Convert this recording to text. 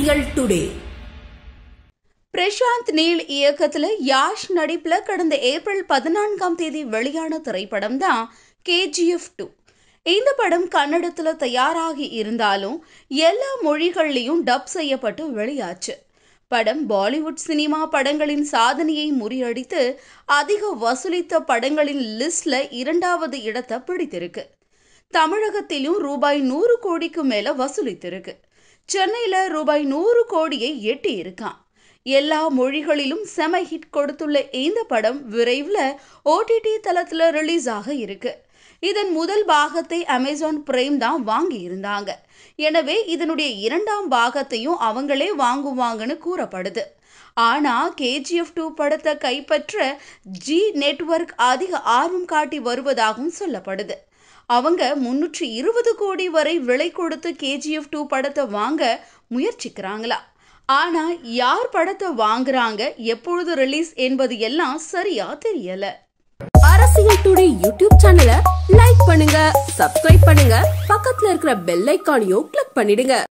அரசியல் today Prashanth Neil இயக்கத்தில் யாஷ் நடிப்பில் கடந்த ஏப்ரல் பதினான்காம் தேதி வெளியான திரைப்படம் தான் கேஜிஎஃப் டூ இந்த படம் கன்னடத்தில் தயாராகி இருந்தாலும் எல்லா மொழிகள்லையும் டப் செய்யப்பட்டு வெளியாச்சு படம் பாலிவுட் சினிமா படங்களின் சாதனையை முறியடித்து அதிக வசூலித்த படங்களின் லிஸ்ட்ல இரண்டாவது இடத்தை பிடித்திருக்கு தமிழகத்திலும் ரூபாய் நூறு கோடிக்கு மேல வசூலித்திருக்கு சென்னையில் ரூபாய் நூறு கோடியை எட்டி இருக்கான் எல்லா மொழிகளிலும் செம ஹிட் கொடுத்துள்ள இந்த படம் விரைவில் ஓடிடி தளத்தில் ரிலீஸ் ஆக இருக்கு இதன் முதல் பாகத்தை அமேசான் பிரைம் தான் வாங்கி இருந்தாங்க எனவே இதனுடைய இரண்டாம் பாகத்தையும் அவங்களே வாங்குவாங்கன்னு கூறப்படுது ஆனால் கேஜிஎஃப் டூ படத்தை கைப்பற்ற ஜி நெட்வொர்க் அதிக ஆர்வம் காட்டி வருவதாகவும் சொல்லப்படுது அவங்க முன்னூற்றி இருபது கோடி வரை விலை கொடுத்து கேஜிஎஃப் டூ படத்தை வாங்க முயற்சிக்கிறாங்களா ஆனால் யார் படத்தை வாங்குறாங்க எப்பொழுது ரிலீஸ் என்பது எல்லாம் சரியா தெரியல அரசியல் டுடே யூடியூப் சேனலை லைக் பண்ணுங்க சப்ஸ்கிரைப் பண்ணுங்க பக்கத்துல இருக்கிற பெல் ஐக்கானையும் கிளிக் பண்ணிடுங்க